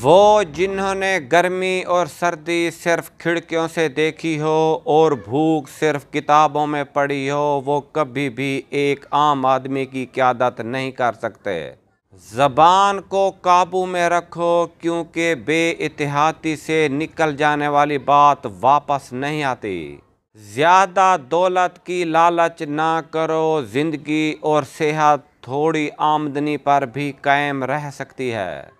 वो जिन्होंने गर्मी और सर्दी सिर्फ खिड़कियों से देखी हो और भूख सिर्फ किताबों में पढ़ी हो वो कभी भी एक आम आदमी की क्यादत नहीं कर सकते ज़बान को काबू में रखो क्योंकि इतिहाती से निकल जाने वाली बात वापस नहीं आती ज़्यादा दौलत की लालच ना करो ज़िंदगी और सेहत थोड़ी आमदनी पर भी कायम रह सकती है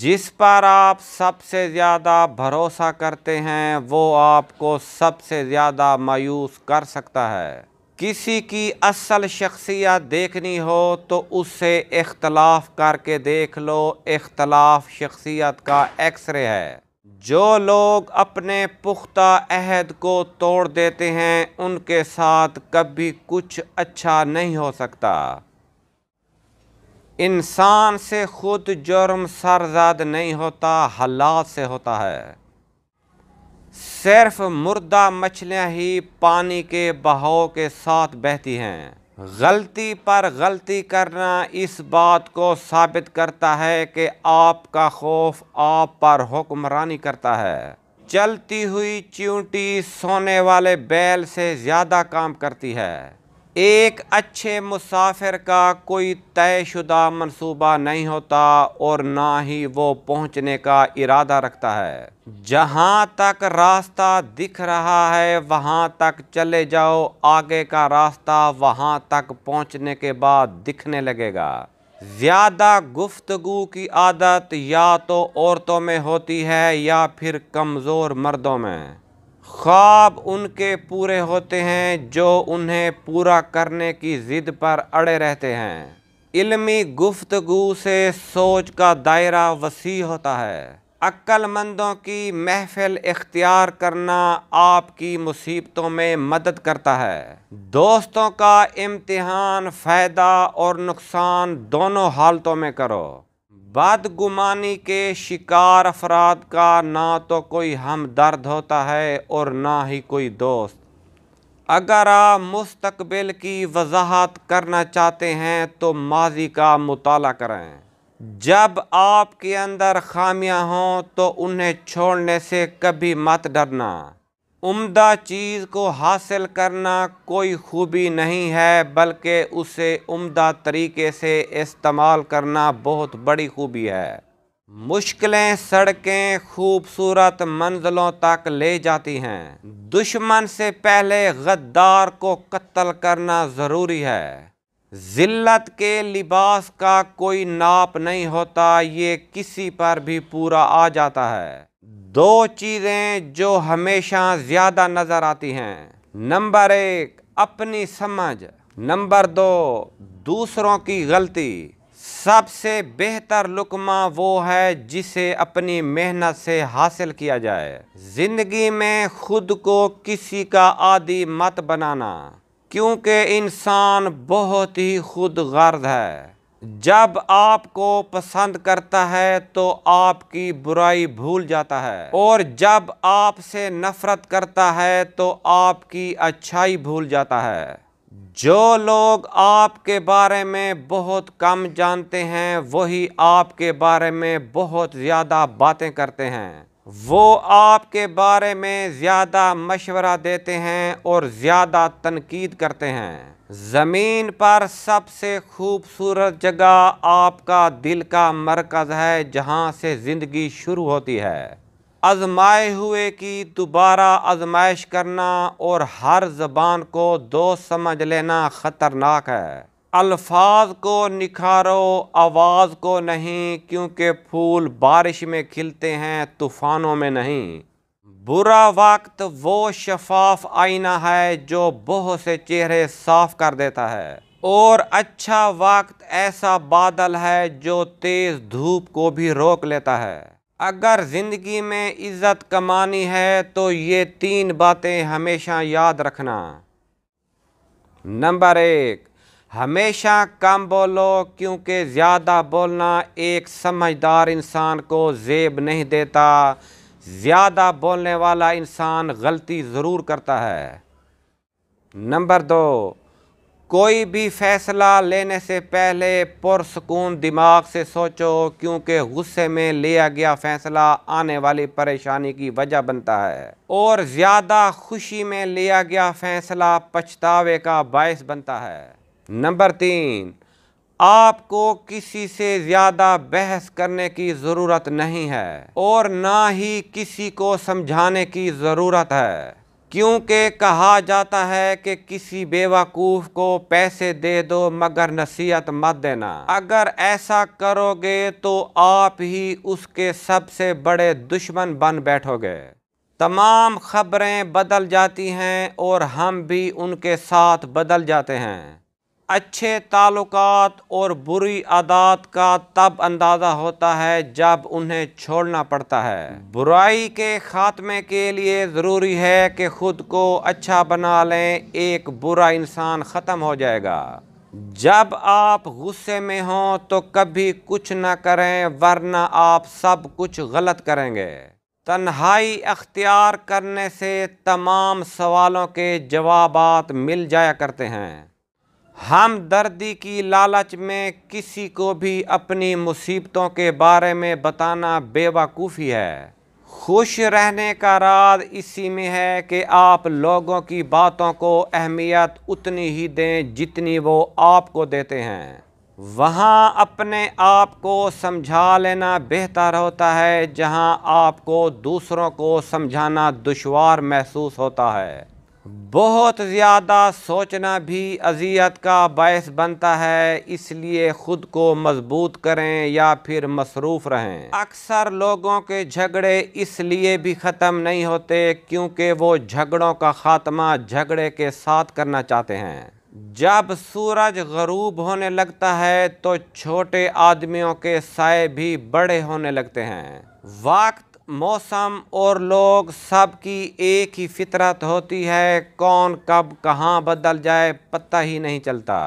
जिस पर आप सबसे ज़्यादा भरोसा करते हैं वो आपको सबसे ज़्यादा मायूस कर सकता है किसी की असल शख्सियत देखनी हो तो उससे इख्तलाफ करके देख लो इख्तलाफ शख्सियत का एक्सरे है जो लोग अपने पुख्ता अहद को तोड़ देते हैं उनके साथ कभी कुछ अच्छा नहीं हो सकता इंसान से खुद जुर्म सरजद नहीं होता हालात से होता है सिर्फ मुर्दा मछलियाँ ही पानी के बहाव के साथ बहती हैं गलती पर गलती करना इस बात को साबित करता है कि आपका खौफ आप पर हुक्मरानी करता है चलती हुई चींटी सोने वाले बैल से ज़्यादा काम करती है एक अच्छे मुसाफिर का कोई तयशुदा मंसूबा नहीं होता और ना ही वो पहुंचने का इरादा रखता है जहां तक रास्ता दिख रहा है वहां तक चले जाओ आगे का रास्ता वहां तक पहुंचने के बाद दिखने लगेगा ज़्यादा गुफ्तगु की आदत या तो औरतों में होती है या फिर कमज़ोर मर्दों में ख्वाब उनके पूरे होते हैं जो उन्हें पूरा करने की ज़िद पर अड़े रहते हैं इल्मी गुफ्तगु से सोच का दायरा वसी होता है अक्लमंदों की महफिल इख्तियार करना आपकी मुसीबतों में मदद करता है दोस्तों का इम्तिहान फ़ायदा और नुकसान दोनों हालतों में करो बदगुमानी के शिकार अफराद का ना तो कोई हमदर्द होता है और ना ही कोई दोस्त अगर आप मुस्तकबिल की वजाहत करना चाहते हैं तो माजी का मताल करें जब आपके अंदर खामियां हों तो उन्हें छोड़ने से कभी मत डरना उम्दा चीज़ को हासिल करना कोई खूबी नहीं है बल्कि उसे उम्दा तरीके से इस्तेमाल करना बहुत बड़ी खूबी है मुश्किलें सड़कें खूबसूरत मंजिलों तक ले जाती हैं दुश्मन से पहले गद्दार को कत्ल करना ज़रूरी है ज़िल्लत के लिबास का कोई नाप नहीं होता ये किसी पर भी पूरा आ जाता है दो चीज़ें जो हमेशा ज़्यादा नज़र आती हैं नंबर एक अपनी समझ नंबर दो दूसरों की गलती सबसे बेहतर लुकमा वो है जिसे अपनी मेहनत से हासिल किया जाए ज़िंदगी में खुद को किसी का आदि मत बनाना क्योंकि इंसान बहुत ही खुद गर्द है जब आपको पसंद करता है तो आपकी बुराई भूल जाता है और जब आपसे नफरत करता है तो आपकी अच्छाई भूल जाता है जो लोग आपके बारे में बहुत कम जानते हैं वही आपके बारे में बहुत ज़्यादा बातें करते हैं वो आपके बारे में ज़्यादा मशवरा देते हैं और ज़्यादा तनकीद करते हैं ज़मीन पर सबसे खूबसूरत जगह आपका दिल का मरकज़ है जहाँ से ज़िंदगी शुरू होती है आजमाए हुए की दोबारा आजमाइश करना और हर जबान को दोस्त समझ लेना ख़तरनाक है अल्फाज को निखारो आवाज़ को नहीं क्योंकि फूल बारिश में खिलते हैं तूफ़ानों में नहीं बुरा वक्त वो शफाफ आईना है जो बहुत से चेहरे साफ कर देता है और अच्छा वक्त ऐसा बादल है जो तेज़ धूप को भी रोक लेता है अगर ज़िंदगी में इज़्ज़त कमानी है तो ये तीन बातें हमेशा याद रखना नंबर एक हमेशा कम बोलो क्योंकि ज़्यादा बोलना एक समझदार इंसान को जेब नहीं देता ज़्यादा बोलने वाला इंसान गलती ज़रूर करता है नंबर दो कोई भी फ़ैसला लेने से पहले पुरसकून दिमाग से सोचो क्योंकि गुस्से में लिया गया फ़ैसला आने वाली परेशानी की वजह बनता है और ज़्यादा खुशी में लिया गया फ़ैसला पछतावे का बायस बनता है नंबर तीन आपको किसी से ज़्यादा बहस करने की ज़रूरत नहीं है और ना ही किसी को समझाने की ज़रूरत है क्योंकि कहा जाता है कि किसी बेवकूफ़ को पैसे दे दो मगर नसीहत मत देना अगर ऐसा करोगे तो आप ही उसके सबसे बड़े दुश्मन बन बैठोगे तमाम ख़बरें बदल जाती हैं और हम भी उनके साथ बदल जाते हैं अच्छे ताल्लुकात और बुरी आदात का तब अंदाज़ा होता है जब उन्हें छोड़ना पड़ता है बुराई के ख़ात्मे के लिए ज़रूरी है कि ख़ुद को अच्छा बना लें एक बुरा इंसान ख़त्म हो जाएगा जब आप गुस्से में हों तो कभी कुछ ना करें वरना आप सब कुछ गलत करेंगे तन्हाई अख्तियार करने से तमाम सवालों के जवाब मिल जाया करते हैं हम दर्दी की लालच में किसी को भी अपनी मुसीबतों के बारे में बताना बेवकूफ़ी है खुश रहने का राज इसी में है कि आप लोगों की बातों को अहमियत उतनी ही दें जितनी वो आपको देते हैं वहाँ अपने आप को समझा लेना बेहतर होता है जहाँ आपको दूसरों को समझाना दुशवार महसूस होता है बहुत ज़्यादा सोचना भी अजियत का बायस बनता है इसलिए ख़ुद को मजबूत करें या फिर मसरूफ़ रहें अक्सर लोगों के झगड़े इसलिए भी ख़त्म नहीं होते क्योंकि वो झगड़ों का ख़ात्मा झगड़े के साथ करना चाहते हैं जब सूरज गरूब होने लगता है तो छोटे आदमियों के साय भी बड़े होने लगते हैं वक्त मौसम और लोग सब की एक ही फितरत होती है कौन कब कहाँ बदल जाए पता ही नहीं चलता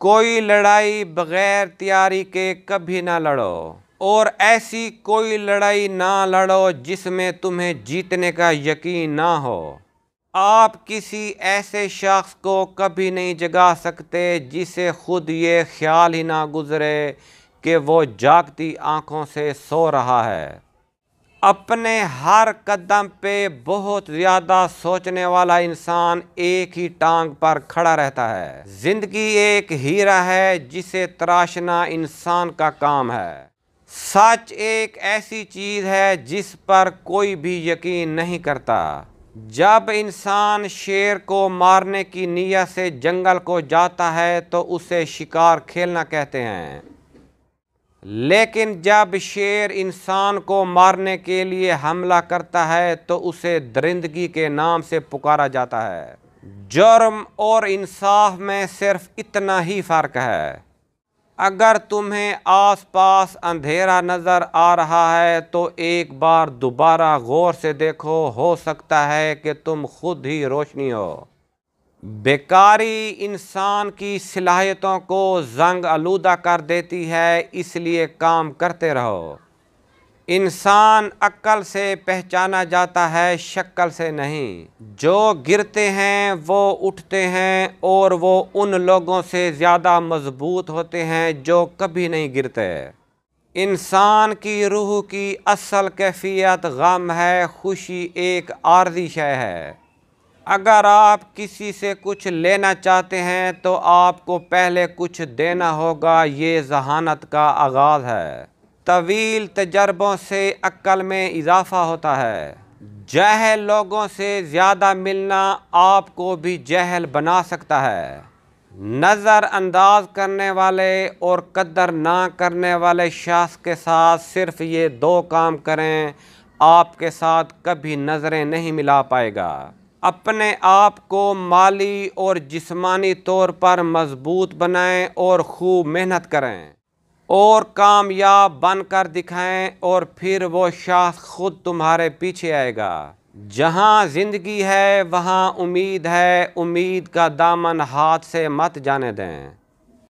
कोई लड़ाई बग़ैर तैयारी के कभी ना लड़ो और ऐसी कोई लड़ाई ना लड़ो जिसमें तुम्हें जीतने का यकीन ना हो आप किसी ऐसे शख्स को कभी नहीं जगा सकते जिसे खुद ये ख्याल ही ना गुज़रे कि वो जागती आँखों से सो रहा है अपने हर कदम पे बहुत ज़्यादा सोचने वाला इंसान एक ही टांग पर खड़ा रहता है ज़िंदगी एक हीरा है जिसे तराशना इंसान का काम है सच एक ऐसी चीज़ है जिस पर कोई भी यकीन नहीं करता जब इंसान शेर को मारने की नीयत से जंगल को जाता है तो उसे शिकार खेलना कहते हैं लेकिन जब शेर इंसान को मारने के लिए हमला करता है तो उसे दरिंदगी के नाम से पुकारा जाता है जुर्म और इंसाफ में सिर्फ इतना ही फ़र्क है अगर तुम्हें आसपास अंधेरा नज़र आ रहा है तो एक बार दोबारा गौर से देखो हो सकता है कि तुम खुद ही रोशनी हो बेकारी इंसान की सलाहियतों को जंग आलूदा कर देती है इसलिए काम करते रहो इंसान अक्ल से पहचाना जाता है शक्ल से नहीं जो गिरते हैं वो उठते हैं और वो उन लोगों से ज़्यादा मजबूत होते हैं जो कभी नहीं गिरते इंसान की रूह की असल कैफियत गम है खुशी एक आर्जी शय है अगर आप किसी से कुछ लेना चाहते हैं तो आपको पहले कुछ देना होगा ये जहानत का आगाज़ है तवील तजर्बों से अक्ल में इजाफ़ा होता है जहल लोगों से ज़्यादा मिलना आपको भी जहल बना सकता है नज़रअंदाज करने वाले और कदर ना करने वाले शख्स के साथ सिर्फ़ ये दो काम करें आपके साथ कभी नज़रें नहीं मिला पाएगा अपने आप को माली और जिस्मानी तौर पर मजबूत बनाएं और खूब मेहनत करें और कामयाब बनकर दिखाएं और फिर वो शाह खुद तुम्हारे पीछे आएगा जहाँ ज़िंदगी है वहाँ उम्मीद है उम्मीद का दामन हाथ से मत जाने दें